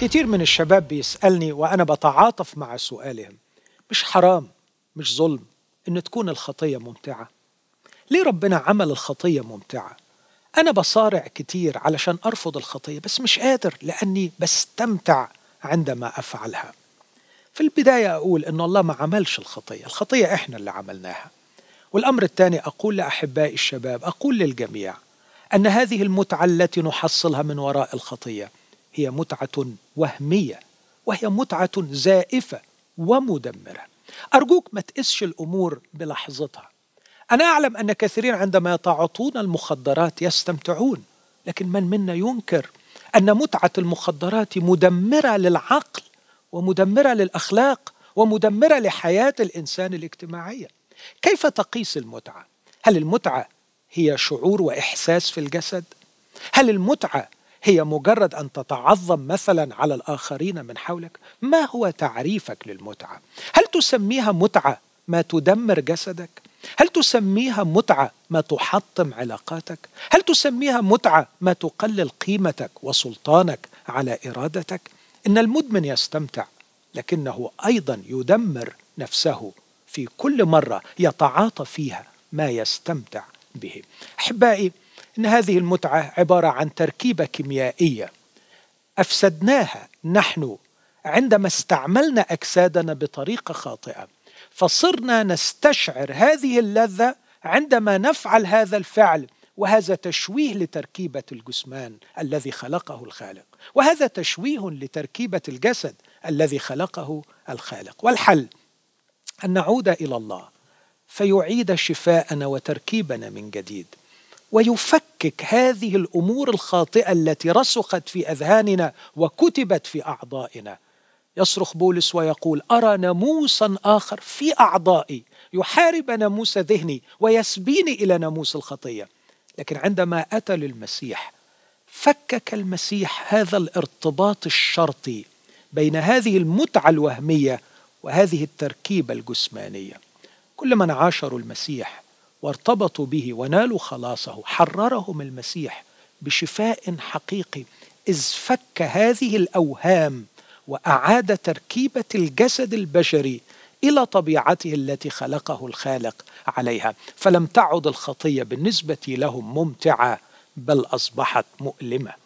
كتير من الشباب بيسألني وأنا بتعاطف مع سؤالهم مش حرام مش ظلم إن تكون الخطية ممتعة ليه ربنا عمل الخطية ممتعة؟ أنا بصارع كتير علشان أرفض الخطية بس مش قادر لأني بستمتع عندما أفعلها في البداية أقول إن الله ما عملش الخطية الخطية إحنا اللي عملناها والأمر الثاني أقول لأحبائي الشباب أقول للجميع أن هذه المتعة التي نحصلها من وراء الخطية هي متعة وهمية وهي متعة زائفة ومدمرة أرجوك ما تقسش الأمور بلحظتها أنا أعلم أن كثيرين عندما يتعاطون المخدرات يستمتعون لكن من منا ينكر أن متعة المخدرات مدمرة للعقل ومدمرة للأخلاق ومدمرة لحياة الإنسان الاجتماعية كيف تقيس المتعة؟ هل المتعة هي شعور وإحساس في الجسد؟ هل المتعة هي مجرد أن تتعظم مثلا على الآخرين من حولك ما هو تعريفك للمتعة؟ هل تسميها متعة ما تدمر جسدك؟ هل تسميها متعة ما تحطم علاقاتك؟ هل تسميها متعة ما تقلل قيمتك وسلطانك على إرادتك؟ إن المدمن يستمتع لكنه أيضا يدمر نفسه في كل مرة يتعاطى فيها ما يستمتع به. أحبائي ان هذه المتعه عباره عن تركيبه كيميائيه افسدناها نحن عندما استعملنا اجسادنا بطريقه خاطئه فصرنا نستشعر هذه اللذه عندما نفعل هذا الفعل وهذا تشويه لتركيبه الجسمان الذي خلقه الخالق وهذا تشويه لتركيبه الجسد الذي خلقه الخالق والحل ان نعود الى الله فيعيد شفاءنا وتركيبنا من جديد ويفك نفكك هذه الامور الخاطئه التي رسخت في اذهاننا وكتبت في اعضائنا يصرخ بولس ويقول ارى ناموسا اخر في اعضائي يحارب ناموس ذهني ويسبيني الى ناموس الخطيه لكن عندما اتى للمسيح فكك المسيح هذا الارتباط الشرطي بين هذه المتعه الوهميه وهذه التركيبه الجسمانيه كل من عاشروا المسيح وارتبطوا به ونالوا خلاصه حررهم المسيح بشفاء حقيقي إذ فك هذه الأوهام وأعاد تركيبة الجسد البشري إلى طبيعته التي خلقه الخالق عليها فلم تعد الخطية بالنسبة لهم ممتعة بل أصبحت مؤلمة